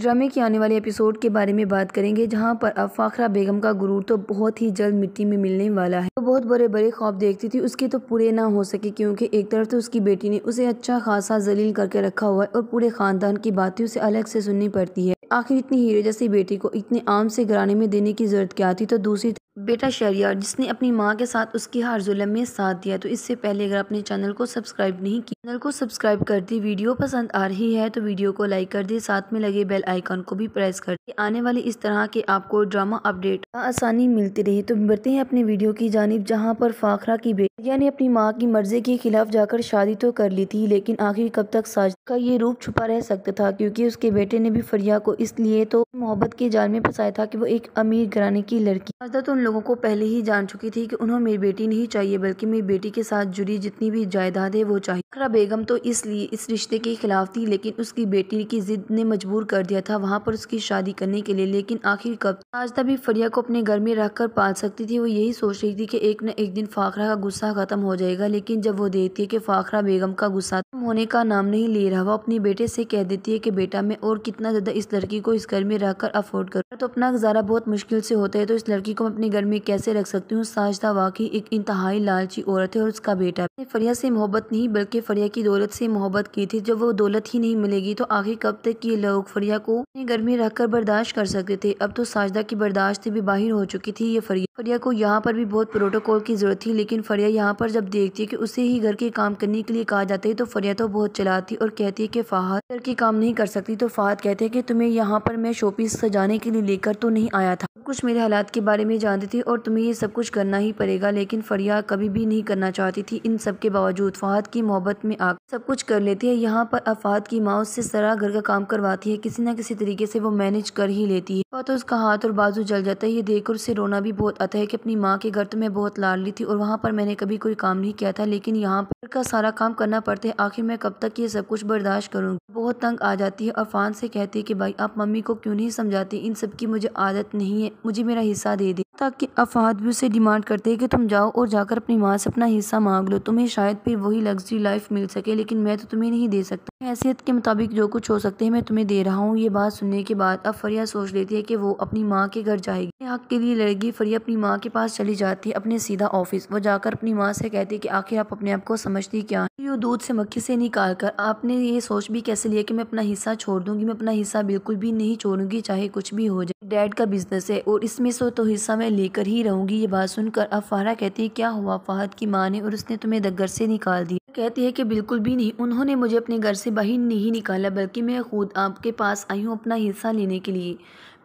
ड्रामे की आने वाले एपिसोड के बारे में बात करेंगे जहां पर अब फाखरा बेगम का गुरूर तो बहुत ही जल्द मिट्टी में मिलने वाला है तो बहुत बड़े बड़े ख्वाब देखती थी उसके तो पूरे ना हो सके क्योंकि एक तरफ तो उसकी बेटी ने उसे अच्छा खासा जलील करके रखा हुआ है और पूरे खानदान की बातें उसे अलग से सुननी पड़ती है आखिर इतनी हीरो जैसी बेटी को इतने आम से घराने में देने की जरूरत क्या थी तो दूसरी बेटा शरियार जिसने अपनी माँ के साथ उसकी हर जुलम में साथ दिया तो इससे पहले अगर अपने चैनल को सब्सक्राइब नहीं किया चैनल को सब्सक्राइब कर दी वीडियो पसंद आ रही है तो वीडियो को लाइक कर दी साथ में लगे बेल आइकन को भी प्रेस कर दी आने वाली इस तरह के आपको ड्रामा अपडेट आसानी मिलती रही तो बढ़ते हैं अपने वीडियो की जानब जहां पर फाखरा की बेटिया ने अपनी माँ की मर्जी के खिलाफ जाकर शादी तो कर ली थी लेकिन आखिर कब तक साज का ये रूप छुपा रह सकता था क्यूँकी उसके बेटे ने भी फरिया को इसलिए तो मोहब्बत के जाल में फंसाया था की वो एक अमीर घराने की लड़की साजदा तो उन लोगों को पहले ही जान चुकी थी की उन्होंने मेरी बेटी नहीं चाहिए बल्कि मेरी बेटी के साथ जुड़ी जितनी भी जायदाद है वो चाहिए बेगम तो इसलिए इस रिश्ते के ख़िलाफ़ थी लेकिन उसकी बेटी की ज़िद ने मजबूर कर दिया था वहाँ पर उसकी शादी करने के लिए लेकिन आखिर कब आज भी फरिया को अपने घर में रख कर पाल सकती थी वो यही सोच रही थी कि एक न एक दिन फ़ाखरा का गुस्सा ख़त्म हो जाएगा लेकिन जब वो देखती है कि फ़ाखरा बेगम का गुस्सा खत्म होने का नाम नहीं ले रहा वो अपने बेटे से कह देती है कि बेटा मैं और कितना ज़्यादा इस लड़की को इस घर में रख कर अफोर्ड करूँ तो अपना गुजारा बहुत मुश्किल से होता है तो इस लड़की को मैं अपने घर में कैसे रख सकती हूँ साजदा वाकई एक इंतहाई लालची औरत है और उसका बेटा ने फरिया से मोहब्बत नहीं बल्कि फरिया की दौलत से मोहब्बत की थी जब वो दौलत ही नहीं मिलेगी तो आखिर कब तक ये लोग फरिया को अपने घर में रहकर बर्दाश्त कर सकते थे अब तो साजदा की बर्दाश्त भी बाहर हो चुकी थी ये फरिया फरिया को यहाँ पर भी बहुत प्रोटोकॉल की जरूरत थी लेकिन फरिया यहाँ पर जब देखती है की उसे ही घर के काम करने के लिए कहा जाता है तो फरिया तो बहुत चलाती और कहती है की फाहद घर के काम नहीं कर सकती तो फाहद कहते हैं की तुम्हें यहाँ पर मैं शोपीस सजाने के लिए लेकर तो नहीं आया था कुछ मेरे हालात के बारे में जानती थी और तुम्हें ये सब कुछ करना ही पड़ेगा लेकिन फरिया कभी भी नहीं करना चाहती थी इन सब के बावजूद फहद की मोहब्बत में आ सब कुछ कर लेती है यहाँ पर अब फहद की माँ उससे सरा घर का काम करवाती है किसी न किसी तरीके से वो मैनेज कर ही लेती है बहुत तो उसका हाथ और बाजू जल जाता है ये देखकर उसे रोना भी बहुत आता है कि अपनी माँ के घर तो मैं बहुत ली थी और वहाँ पर मैंने कभी कोई काम नहीं किया था लेकिन यहाँ पर का सारा काम करना पड़ता है आखिर मैं कब तक ये सब कुछ बर्दाश्त करूँगी बहुत तंग आ जाती है और फान से कहती है की भाई आप मम्मी को क्यों नहीं समझाती इन सब की मुझे आदत नहीं है मुझे मेरा हिस्सा दे दे ताकि अफाद भी उसे डिमांड करते हैं कि तुम जाओ और जाकर अपनी माँ से अपना हिस्सा मांग लो तुम तुम्हें शायद फिर वही लग्जरी लाइफ मिल सके लेकिन मैं तो तुम्हें नहीं दे सकता हैसियत के मुताबिक जो कुछ हो सकते हैं मैं तुम्हें दे रहा हूँ ये बात सुनने के बाद अब फरिया सोच लेती है कि वो अपनी माँ के घर जाएगी हक के लिए लड़की फरिया अपनी माँ के पास चली जाती है अपने सीधा ऑफिस वो जाकर अपनी माँ से कहती है की आखिर आप अपने आप को समझती क्या है दूध से मक्खी से निकाल कर आपने ये सोच भी कैसे लिया की मैं अपना हिस्सा छोड़ दूंगी मैं अपना हिस्सा बिल्कुल भी नहीं छोड़ूंगी चाहे कुछ भी हो जाए डैड का बिजनेस है और इसमें सो तो हिस्सा मैं लेकर ही रहूंगी ये बात सुनकर अब फारा कहती है क्या हुआ फाहद की माँ ने और उसने तुम्हें घर से निकाल दिया कहती है कि बिल्कुल भी नहीं उन्होंने मुझे अपने घर से बाहर नहीं निकाला बल्कि मैं खुद आपके पास आई हूँ अपना हिस्सा लेने के लिए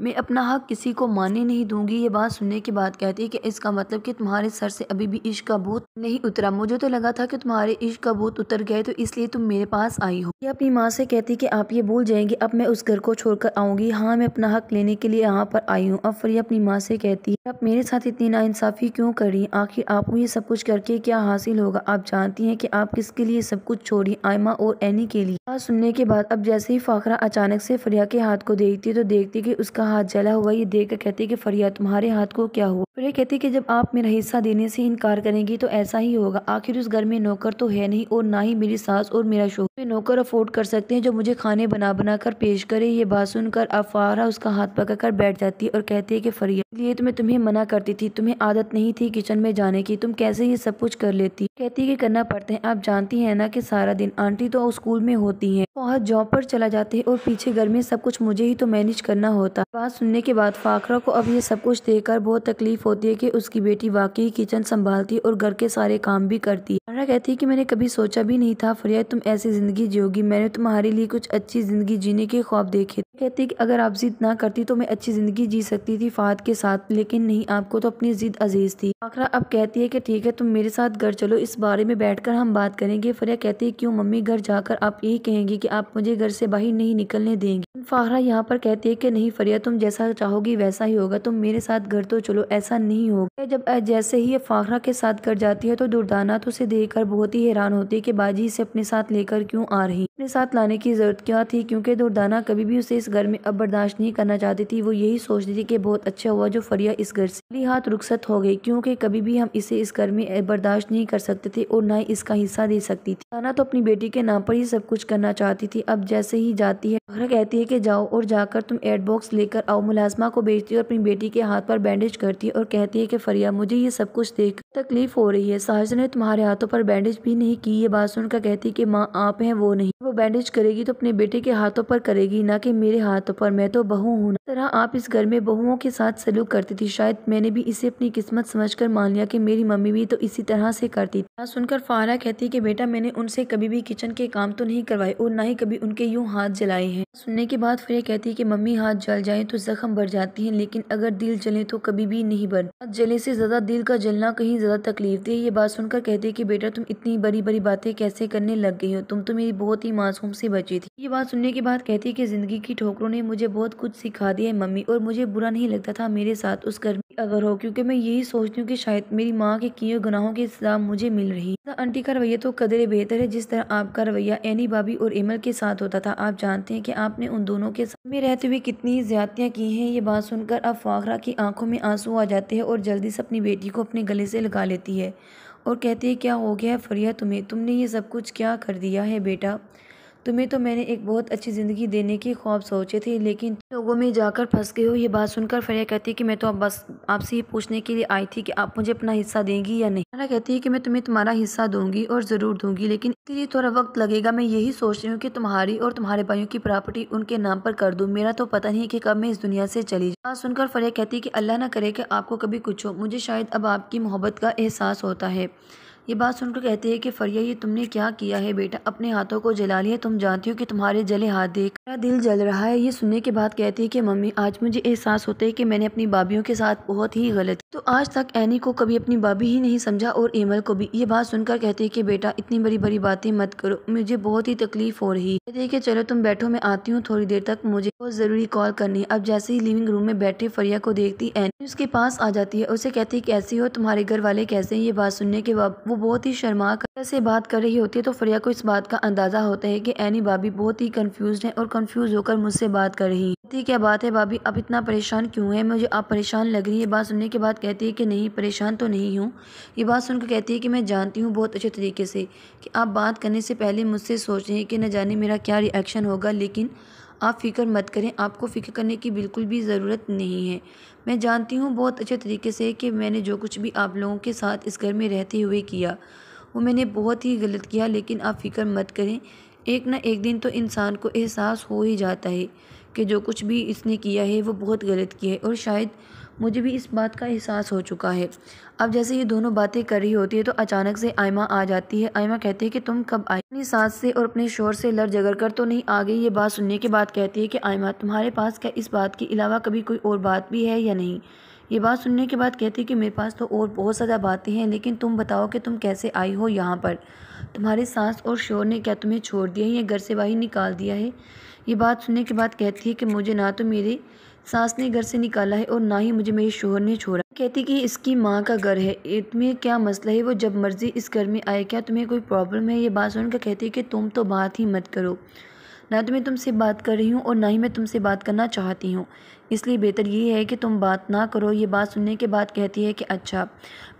मैं अपना हक किसी को माने नहीं दूंगी ये बात सुनने के बाद कहती है कि इसका मतलब कि तुम्हारे सर से अभी भी इश्क का भूत नहीं उतरा मुझे तो लगा था कि तुम्हारे इश्क का भूत उतर गए तो इसलिए तुम मेरे पास आई हो ये अपनी माँ से कहती कि आप ये भूल जाएंगे अब मैं उस घर को छोड़कर आऊंगी हाँ मैं अपना हक लेने के लिए यहाँ पर आई हूँ अब फरिया अपनी माँ से कहती है आप मेरे साथ इतनी नाइंसाफ़ी क्यों कर रही आखिर आपको ये सब कुछ करके क्या हासिल होगा आप जानती है कि आप किसके लिए सब कुछ छोड़ी आयमा और एनी के लिए सुनने के बाद अब जैसे ही फाखरा अचानक से फरिया के हाथ को देखती है तो देखती की उसका हाथ जला हुआ ये देख कहती है कि फ़रिया तुम्हारे हाथ को क्या हुआ प्रिया कहती कि जब आप मेरा हिस्सा देने से इनकार करेंगी तो ऐसा ही होगा आखिर उस घर में नौकर तो है नहीं और ना ही मेरी सास और मेरा शोहर में नौकर अफोर्ड कर सकते हैं जो मुझे खाने बना बना कर पेश करे ये बात सुनकर अफारा उसका हाथ पकड़ कर बैठ जाती है और कहती है कि फरिया इसलिए तो मैं तुम्हें मना करती थी तुम्हें आदत नहीं थी किचन में जाने की तुम कैसे ये सब कुछ कर लेती कहती है कि करना पड़ता है आप जानती है ना कि सारा दिन आंटी तो स्कूल में होती है बहुत जॉब पर चला जाते हैं और पीछे घर में सब कुछ मुझे ही तो मैनेज करना होता बात सुनने के बाद फाखरा को अब ये सब कुछ देकर बहुत तकलीफ होती है कि उसकी बेटी वाकई किचन संभालती और घर के सारे काम भी करती अर्रा कहती है कि मैंने कभी सोचा भी नहीं था फरिया तुम ऐसी जिंदगी जियोगी मैंने तुम्हारे लिए कुछ अच्छी जिंदगी जीने के ख्वाब देखे कहती है कि अगर आप जिद ना करती तो मैं अच्छी जिंदगी जी सकती थी फात के साथ लेकिन नहीं आपको तो अपनी जिद अजीज थी आखरा अब कहती है कि ठीक है तुम मेरे साथ घर चलो इस बारे में बैठकर हम बात करेंगे फरिया कहती है क्यों मम्मी घर जाकर आप यही कहेंगी कि आप मुझे घर से बाहर नहीं निकलने देंगे फ़ाहरा यहाँ पर कहती है कि नहीं फरिया तुम जैसा चाहोगी वैसा ही होगा तुम मेरे साथ घर तो चलो ऐसा नहीं होगा जब जैसे ही ये फ़ाहरा के साथ घर जाती है तो तो उसे देखकर बहुत ही हैरान होती है कि बाजी इसे अपने साथ लेकर क्यों आ रही अपने साथ लाने की जरूरत क्या थी क्योंकि दुर्दाना कभी भी उसे इस घर में अब बर्दाश्त नहीं करना चाहती थी वो यही सोचती थी कि बहुत अच्छा हुआ जो फरिया इस घर से मेरी हाथ रुखसत हो गई क्योंकि कभी भी हम इसे इस घर में बर्दाश्त नहीं कर सकते थे और न ही इसका हिस्सा दे सकती थी दाना तो अपनी बेटी के नाम पर ही सब कुछ करना चाहती थी अब जैसे ही जाती है कहती है लेके जाओ और जाकर तुम एड बॉक्स लेकर आओ मुलाजमा को बेचती और अपनी बेटी के हाथ पर बैंडेज करती है और कहती है कि फरिया मुझे ये सब कुछ देख तकलीफ हो रही है साहिजा ने तुम्हारे हाथों पर बैंडेज भी नहीं की ये बात सुनकर कहती कि माँ आप हैं वो नहीं वो बैंडेज करेगी तो अपने बेटे के हाथों पर करेगी ना कि मेरे हाथों पर मैं तो बहू हूँ तरह आप इस घर में बहुओं के साथ सलूक करती थी शायद मैंने भी इसे अपनी किस्मत समझ मान लिया की मेरी मम्मी भी तो इसी तरह से करती थी सुनकर फारा कहती की बेटा मैंने उनसे कभी भी किचन के काम तो नहीं करवाए और ना ही कभी उनके यूँ हाथ जलाए हैं सुनने के बाद फिर कहती है कि मम्मी हाथ जल जाए तो जख्म बढ़ जाती हैं लेकिन अगर दिल जले तो कभी भी नहीं भर हाथ जले से ज़्यादा दिल का जलना कहीं ज़्यादा तकलीफ दे ये बात सुनकर कहती है कि बेटा तुम इतनी बड़ी बड़ी बातें कैसे करने लग गई हो तुम तो मेरी बहुत ही मासूम से बची थी ये बात सुनने के बाद कहती है की ज़िंदगी की ठोकरों ने मुझे बहुत कुछ सिखा दिया है मम्मी और मुझे बुरा नहीं लगता था मेरे साथ उस गर्मी अगर हो क्योंकि मैं यही सोचती हूँ कि शायद मेरी माँ के किए गुनाहों की सजा मुझे मिल रही आंटी का रवैया तो कदर बेहतर है जिस तरह आपका रवैया एनी बाबी और एमल के साथ होता था आप जानते हैं कि आपने उन दोनों के साथ में रहते हुए कितनी ज्यादतियाँ की हैं ये बात सुनकर अब फाखरा की आंखों में आंसू आ जाते हैं और जल्दी से अपनी बेटी को अपने गले से लगा लेती है और कहती है क्या हो गया है फरिया तुम्हें तुमने ये सब कुछ क्या कर दिया है बेटा तुम्हें तो मैंने एक बहुत अच्छी ज़िंदगी देने के ख्वाब सोचे थे लेकिन लोगों में जाकर फंस गए हो ये बात सुनकर फरिया कहती है कि मैं तो अब बस आपसे ये पूछने के लिए आई थी कि आप मुझे अपना हिस्सा देंगी या नहीं फरिया कहती है कि मैं तुम्हें तुम्हारा हिस्सा दूंगी और ज़रूर दूंगी लेकिन इसके लिए थोड़ा वक्त लगेगा मैं यही सोच रही हूँ कि तुम्हारी और तुम्हारे भाइयों की प्रॉपर्टी उनके नाम पर कर दूँ मेरा तो पता नहीं है कि कब मैं इस दुनिया से चली जाऊँ सुनकर फरिया कहती है कि अल्लाह ना करे कि आपको कभी कुछ हो मुझे शायद अब आपकी मोहब्बत का एहसास होता है ये बात सुनकर कहती है कि फरिया ये तुमने क्या किया है बेटा अपने हाथों को जला लिया तुम जानती हो कि तुम्हारे जले हाथ देख मेरा दिल जल रहा है ये सुनने के बाद कहती है कि मम्मी आज मुझे एहसास होता है कि मैंने अपनी बाबियों के साथ बहुत ही गलत तो आज तक एनी को कभी अपनी बाबी ही नहीं समझा और एमल को भी ये बात सुनकर कहती है कि बेटा इतनी बड़ी बड़ी बातें मत करो मुझे बहुत ही तकलीफ हो रही कहती है कि चलो तुम बैठो मैं आती हूँ थोड़ी देर तक मुझे बहुत जरूरी कॉल करनी अब जैसे ही लिविंग रूम में बैठे फरिया को देखती एनी उसके पास आ जाती है उसे कहती है कैसी हो तुम्हारे घर वाले कैसे है ये बात सुनने के बाद वो बहुत ही शर्मा कर से बात कर रही होती है तो फरिया को इस बात का अंदाज़ा होता है कि एनी भाभी बहुत ही कंफ्यूज है और कंफ्यूज होकर मुझसे बात कर रही है क्या बात है भाभी आप इतना परेशान क्यों है मुझे आप परेशान लग रही है बात सुनने के बाद कहती है कि नहीं परेशान तो नहीं हूँ ये बात सुनकर कहती है कि मैं जानती हूँ बहुत अच्छे तरीके से कि आप बात करने से पहले मुझसे सोच रहे हैं कि न जाने मेरा क्या रिएक्शन होगा लेकिन आप फिक्र मत करें आपको फ़िक्र करने की बिल्कुल भी ज़रूरत नहीं है मैं जानती हूँ बहुत अच्छे तरीके से कि मैंने जो कुछ भी आप लोगों के साथ इस घर में रहते हुए किया वो मैंने बहुत ही गलत किया लेकिन आप फ़िक्र मत करें एक ना एक दिन तो इंसान को एहसास हो ही जाता है कि जो कुछ भी इसने किया है वो बहुत गलत किया है और शायद मुझे भी इस बात का एहसास हो चुका है अब जैसे ये दोनों बातें कर रही होती है तो अचानक से आयमा आ जाती है आयमा कहती है कि तुम कब आई अपनी सास से और अपने शोर से लड़ झगड़ कर तो नहीं आ गई ये बात सुनने के बाद कहती है कि आयमा तुम्हारे पास क्या इस बात के अलावा कभी कोई और बात भी है या नहीं ये बात सुनने के बाद कहती है कि मेरे पास तो और बहुत ज़्यादा बातें हैं लेकिन तुम बताओ कि तुम कैसे आई हो यहाँ पर तुम्हारे सांस और शोर ने क्या तुम्हें छोड़ दिया है या घर से बाहर निकाल दिया है ये बात सुनने के बाद कहती है कि मुझे ना तो मेरे सास ने घर से निकाला है और ना ही मुझे मेरे शोहर ने छोड़ा कहती कि इसकी माँ का घर है तुम्हें क्या मसला है वो जब मर्जी इस घर में आए क्या तुम्हें कोई प्रॉब्लम है ये बात सुनकर कहती है कि तुम तो बात ही मत करो ना तो मैं तुमसे बात कर रही हूँ और ना ही मैं तुमसे बात करना चाहती हूँ इसलिए बेहतर ये है कि तुम बात ना करो ये बात सुनने के बाद कहती है कि अच्छा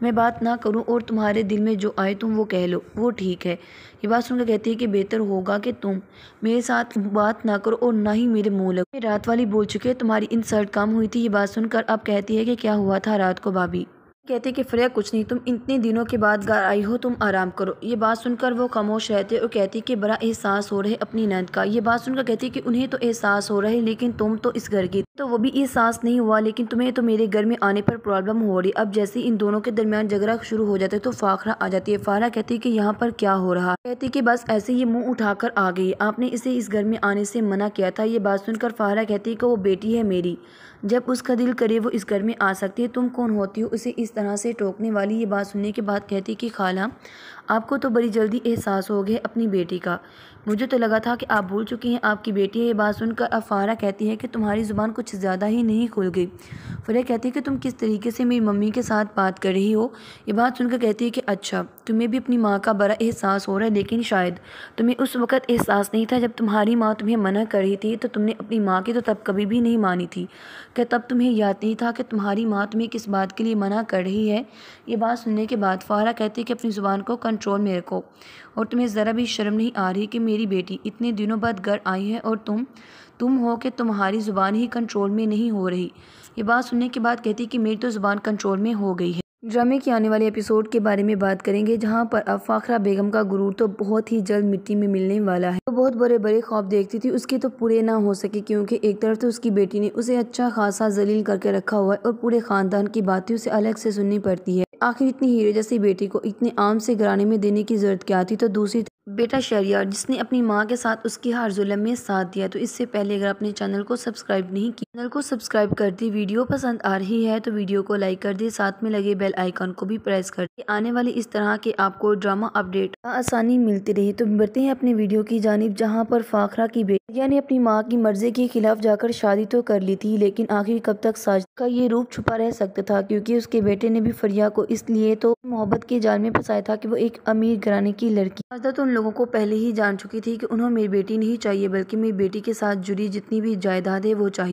मैं बात ना करूँ और तुम्हारे दिल में जो आए तुम वो कह लो वो ठीक है ये बात सुनकर कहती है कि बेहतर होगा कि तुम मेरे साथ बात ना करो और ना ही मेरे मुँह लगो रात वाली बोल चुके तुम्हारी इंसल्ट कम हुई थी ये बात सुनकर अब कहती है कि क्या हुआ था रात को भाभी कहते कि फ्रेया कुछ नहीं तुम इतने दिनों के बाद घर आई हो तुम आराम करो ये बात सुनकर वो खामोश रहते और कहती कि बड़ा एहसास हो रहा है अपनी नंद का ये बात सुनकर कहती कि उन्हें तो एहसास हो रहा है लेकिन तुम तो इस घर की तो वो भी एहसास नहीं हुआ लेकिन तुम्हें तो मेरे घर में आने पर प्रॉब्लम हो रही अब जैसे इन दोनों के दरमियान झगड़ा शुरू हो जाता है तो फाखरा आ जाती है फाखरा कहती है कि यहाँ पर क्या हो रहा कहती कि बस ऐसे ही मुंह उठाकर आ गई आपने इसे इस घर में आने से मना किया था ये बात सुनकर फाखरा कहती है कि वो बेटी है मेरी जब उसका दिल करे वो इस घर में आ सकती है तुम कौन होती हो उसे इस तरह से टोकने वाली ये बात सुनने के बाद कहती कि खाला आपको तो बड़ी जल्दी एहसास हो गया अपनी बेटी का मुझे तो लगा था कि आप भूल चुकी हैं आपकी बेटी ये बात सुनकर अब फारा कहती है कि तुम्हारी ज़ुबान कुछ ज़्यादा ही नहीं खुल गई फरे कहती है कि तुम किस तरीके से मेरी मम्मी के साथ बात कर रही हो ये बात सुनकर कहती है कि अच्छा तुम्हें भी अपनी माँ का बड़ा एहसास हो रहा है लेकिन शायद तुम्हें उस वक़्त एहसास नहीं था जब तुम्हारी माँ तुम्हें मना कर रही थी तो तुमने अपनी माँ की तो तब कभी भी नहीं मानी थी क्या तब तुम्हें याद नहीं था कि तुम्हारी माँ तुम्हें किस बात के लिए मना कर रही है ये बात सुनने के बाद फारा कहती है कि अपनी ज़ुबान को कंट्रोल में रखो और तुम्हें ज़रा भी शर्म नहीं आ रही कि मेरी बेटी इतने दिनों बाद घर आई है और तुम तुम हो कि तुम्हारी ज़ुबान ही कंट्रोल में नहीं हो रही ये बात सुनने के बाद कहती कि मेरी तो ज़ुबान कंट्रोल में हो गई है ड्रामे के आने वाले एपिसोड के बारे में बात करेंगे जहां पर अब फाखरा बेगम का गुरूर तो बहुत ही जल्द मिट्टी में मिलने वाला है वो तो बहुत बड़े बड़े ख्वाब देखती थी उसके तो पूरे ना हो सके क्योंकि एक तरफ तो उसकी बेटी ने उसे अच्छा खासा जलील करके रखा हुआ है और पूरे खानदान की बातें उसे अलग से सुननी पड़ती है आखिर इतनी हीरे जैसी बेटी को इतने आम से घराने में देने की ज़रूरत क्या थी तो दूसरी बेटा शरिया जिसने अपनी माँ के साथ उसकी हार जुलम में साथ दिया तो इससे पहले अगर आपने चैनल को सब्सक्राइब नहीं किया चैनल को सब्सक्राइब कर दी वीडियो पसंद आ रही है तो वीडियो को लाइक कर दी साथ में लगे बेल आइकॉन को भी प्रेस कर दी आने वाली इस तरह के आपको ड्रामा अपडेट आसानी मिलती रही तो बढ़ते हैं अपने वीडियो की जानब जहाँ पर फाखरा की बेटिया ने अपनी माँ की मर्जी के खिलाफ जाकर शादी तो कर ली थी लेकिन आखिर कब तक साज का ये रूप छुपा रह सकता था क्यूँकी उसके बेटे ने भी फरिया को इसलिए तो मोहब्बत के जाल में फंसाया था की वो एक अमीर घराने की लड़की तो उन लोगों को पहले ही जान चुकी थी कि उन्हें मेरी बेटी नहीं चाहिए बल्कि मेरी बेटी के साथ जुड़ी जितनी भी जायदाद है वो चाहिए